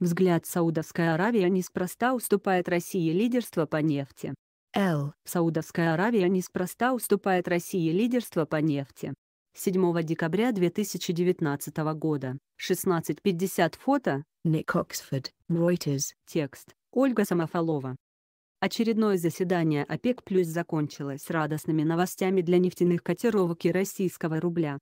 Взгляд Саудовская Аравия неспроста уступает России лидерство по нефти. Л. Саудовская Аравия неспроста уступает России лидерство по нефти. 7 декабря 2019 года, 16.50 фото, Ник Оксфорд, Reuters, текст, Ольга Самофалова. Очередное заседание ОПЕК+, плюс закончилось радостными новостями для нефтяных котировок и российского рубля.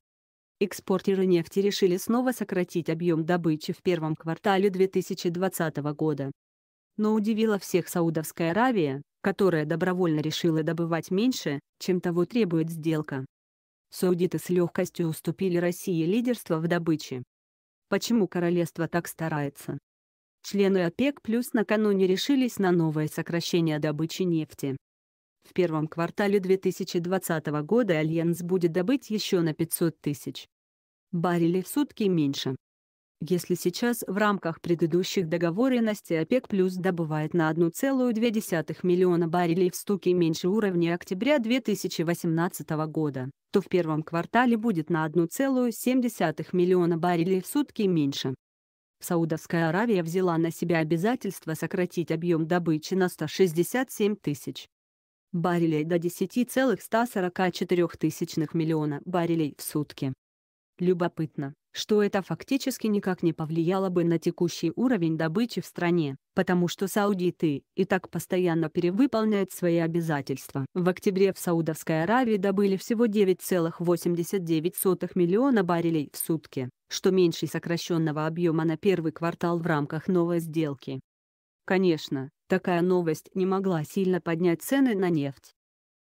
Экспортеры нефти решили снова сократить объем добычи в первом квартале 2020 года. Но удивила всех Саудовская Аравия, которая добровольно решила добывать меньше, чем того требует сделка. Саудиты с легкостью уступили России лидерство в добыче. Почему королевство так старается? Члены ОПЕК плюс накануне решились на новое сокращение добычи нефти. В первом квартале 2020 года Альянс будет добыть еще на 500 тысяч баррелей в сутки меньше. Если сейчас в рамках предыдущих договоренностей ОПЕК плюс добывает на 1,2 миллиона баррелей в стуке меньше уровня октября 2018 года, то в первом квартале будет на 1,7 миллиона баррелей в сутки меньше. Саудовская Аравия взяла на себя обязательство сократить объем добычи на 167 тысяч баррелей до 10,144 миллиона баррелей в сутки. Любопытно, что это фактически никак не повлияло бы на текущий уровень добычи в стране, потому что саудиты и так постоянно перевыполняют свои обязательства. В октябре в Саудовской Аравии добыли всего 9,89 миллиона баррелей в сутки, что меньше сокращенного объема на первый квартал в рамках новой сделки. Конечно, Такая новость не могла сильно поднять цены на нефть.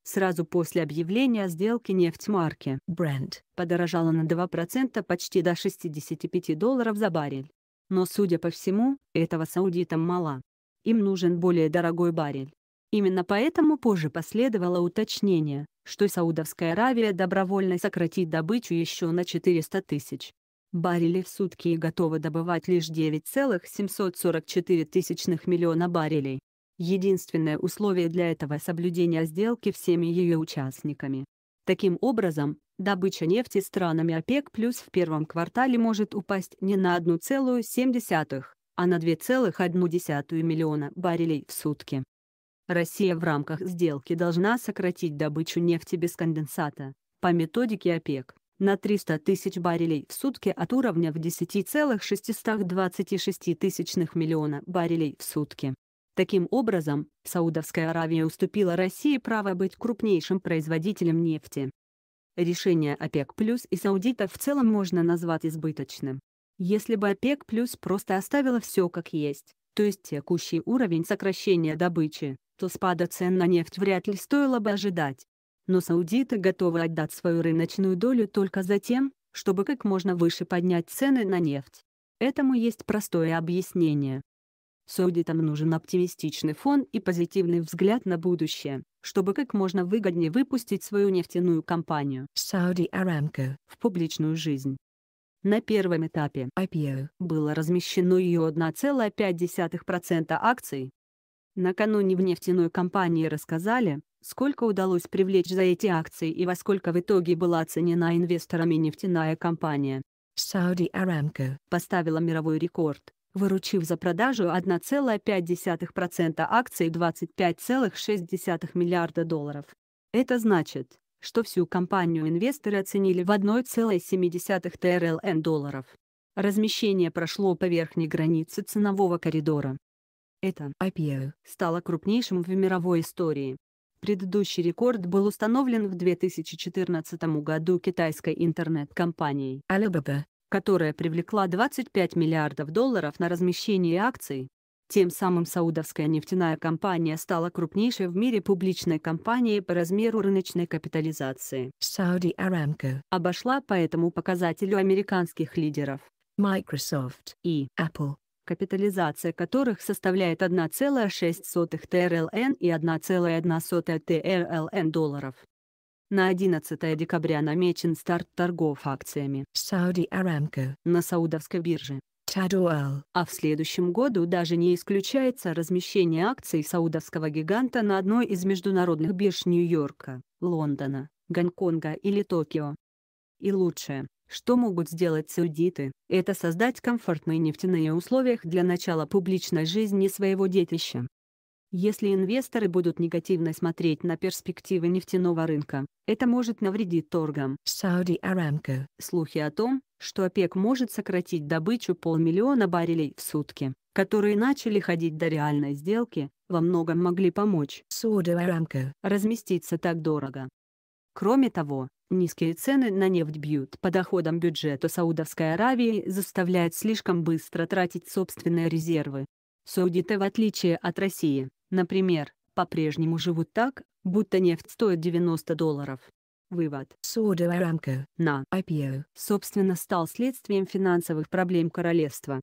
Сразу после объявления сделки нефть марки Brent подорожала на 2% почти до 65 долларов за баррель. Но, судя по всему, этого саудитам мало. Им нужен более дорогой баррель. Именно поэтому позже последовало уточнение, что Саудовская Аравия добровольно сократит добычу еще на 400 тысяч баррелей в сутки и готова добывать лишь 9,744 тысячных миллиона баррелей. Единственное условие для этого – соблюдение сделки всеми ее участниками. Таким образом, добыча нефти странами ОПЕК плюс в первом квартале может упасть не на 1,7, а на 2,1 миллиона баррелей в сутки. Россия в рамках сделки должна сократить добычу нефти без конденсата, по методике ОПЕК на 300 тысяч баррелей в сутки от уровня в 10,626 тысячных миллиона баррелей в сутки. Таким образом, Саудовская Аравия уступила России право быть крупнейшим производителем нефти. Решение ОПЕК плюс и Саудита в целом можно назвать избыточным. Если бы ОПЕК плюс просто оставила все как есть, то есть текущий уровень сокращения добычи, то спада цен на нефть вряд ли стоило бы ожидать но саудиты готовы отдать свою рыночную долю только за тем, чтобы как можно выше поднять цены на нефть. Этому есть простое объяснение. Саудитам нужен оптимистичный фон и позитивный взгляд на будущее, чтобы как можно выгоднее выпустить свою нефтяную компанию Saudi Aramco в публичную жизнь. На первом этапе IPO было размещено ее 1,5% акций. Накануне в нефтяной компании рассказали, Сколько удалось привлечь за эти акции и во сколько в итоге была оценена инвесторами нефтяная компания? Saudi Aramco поставила мировой рекорд, выручив за продажу 1,5% акций 25,6 миллиарда долларов. Это значит, что всю компанию инвесторы оценили в 1,7 ТРЛН долларов. Размещение прошло по верхней границе ценового коридора. Это IPO стало крупнейшим в мировой истории. Предыдущий рекорд был установлен в 2014 году китайской интернет-компанией Alibaba, которая привлекла 25 миллиардов долларов на размещение акций. Тем самым саудовская нефтяная компания стала крупнейшей в мире публичной компанией по размеру рыночной капитализации. Saudi Aramco обошла по этому показателю американских лидеров Microsoft и Apple капитализация которых составляет 1,06 ТРЛН и 1,1 ТРЛН долларов. На 11 декабря намечен старт торгов акциями Saudi Aramco на саудовской бирже. Tadwell. А в следующем году даже не исключается размещение акций саудовского гиганта на одной из международных бирж Нью-Йорка, Лондона, Гонконга или Токио. И лучшее, что могут сделать саудиты, это создать комфортные нефтяные условия для начала публичной жизни своего детища. Если инвесторы будут негативно смотреть на перспективы нефтяного рынка, это может навредить торгам. Saudi Aramco. Слухи о том, что ОПЕК может сократить добычу полмиллиона баррелей в сутки, которые начали ходить до реальной сделки, во многом могли помочь Saudi Aramco разместиться так дорого. Кроме того, Низкие цены на нефть бьют по доходам бюджета Саудовской Аравии и заставляют слишком быстро тратить собственные резервы. Саудиты в отличие от России, например, по-прежнему живут так, будто нефть стоит 90 долларов. Вывод. Saudi Aramco на IPO собственно стал следствием финансовых проблем королевства.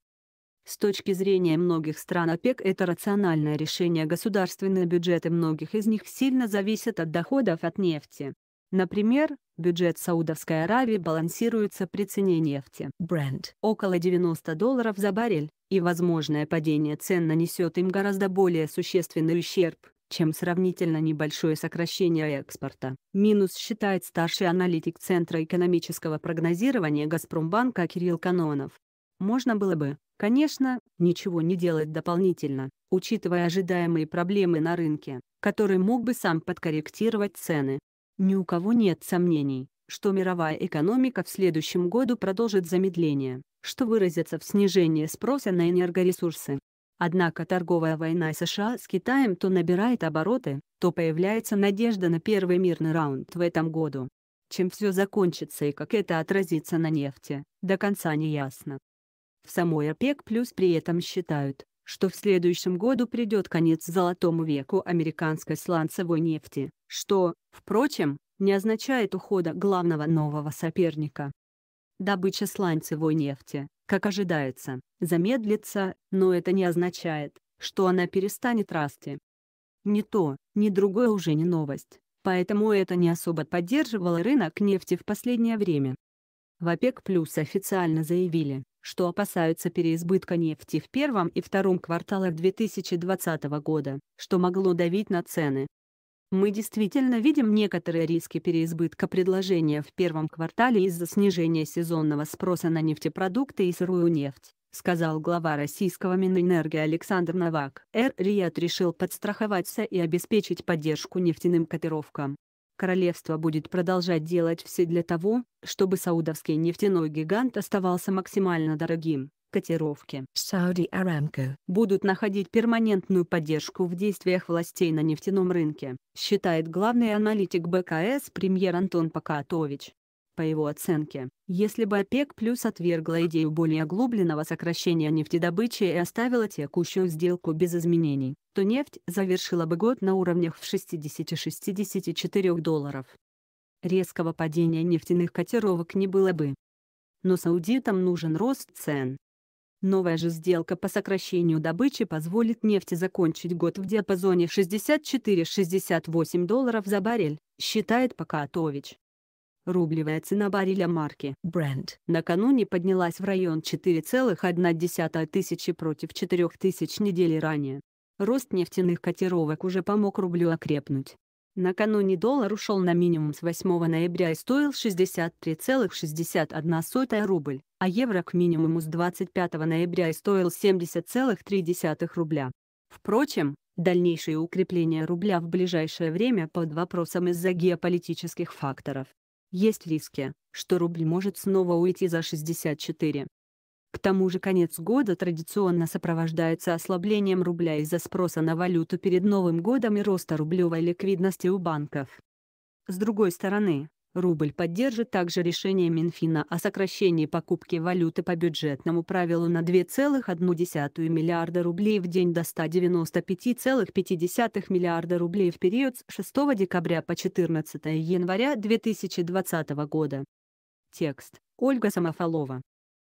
С точки зрения многих стран ОПЕК это рациональное решение государственные бюджеты многих из них сильно зависят от доходов от нефти. Например, Бюджет Саудовской Аравии балансируется при цене нефти. Бренд около 90 долларов за баррель, и возможное падение цен нанесет им гораздо более существенный ущерб, чем сравнительно небольшое сокращение экспорта. Минус считает старший аналитик Центра экономического прогнозирования Газпромбанка Кирилл Канонов. Можно было бы, конечно, ничего не делать дополнительно, учитывая ожидаемые проблемы на рынке, который мог бы сам подкорректировать цены. Ни у кого нет сомнений, что мировая экономика в следующем году продолжит замедление, что выразится в снижении спроса на энергоресурсы. Однако торговая война США с Китаем то набирает обороты, то появляется надежда на первый мирный раунд в этом году. Чем все закончится и как это отразится на нефти, до конца не ясно. В самой ОПЕК плюс при этом считают, что в следующем году придет конец золотому веку американской сланцевой нефти, что, впрочем, не означает ухода главного нового соперника. Добыча сланцевой нефти, как ожидается, замедлится, но это не означает, что она перестанет расти. Ни то, ни другое уже не новость, поэтому это не особо поддерживало рынок нефти в последнее время. В ОПЕК плюс официально заявили, что опасаются переизбытка нефти в первом и втором кварталах 2020 года, что могло давить на цены. Мы действительно видим некоторые риски переизбытка предложения в первом квартале из-за снижения сезонного спроса на нефтепродукты и сырую нефть, сказал глава российского Минэнергии Александр Новак. эр решил подстраховаться и обеспечить поддержку нефтяным котировкам королевство будет продолжать делать все для того, чтобы саудовский нефтяной гигант оставался максимально дорогим. Котировки Saudi Aramco будут находить перманентную поддержку в действиях властей на нефтяном рынке, считает главный аналитик БКС премьер Антон Покатович по его оценке. Если бы ОПЕК плюс отвергла идею более оглубленного сокращения нефтедобычи и оставила текущую сделку без изменений, то нефть завершила бы год на уровнях в 60-64 долларов. Резкого падения нефтяных котировок не было бы. Но саудитам нужен рост цен. Новая же сделка по сокращению добычи позволит нефти закончить год в диапазоне 64-68 долларов за баррель, считает Покатович. Рублевая цена барреля марки Brent накануне поднялась в район 4,1 тысячи против 4 тысяч недели ранее. Рост нефтяных котировок уже помог рублю окрепнуть. Накануне доллар ушел на минимум с 8 ноября и стоил 63,61 рубль, а евро к минимуму с 25 ноября и стоил 70,3 рубля. Впрочем, дальнейшее укрепление рубля в ближайшее время под вопросом из-за геополитических факторов есть риски, что рубль может снова уйти за 64. К тому же конец года традиционно сопровождается ослаблением рубля из-за спроса на валюту перед Новым годом и роста рублевой ликвидности у банков. С другой стороны, Рубль поддержит также решение Минфина о сокращении покупки валюты по бюджетному правилу на 2,1 миллиарда рублей в день до 195,5 миллиарда рублей в период с 6 декабря по 14 января 2020 года. Текст. Ольга Самофалова.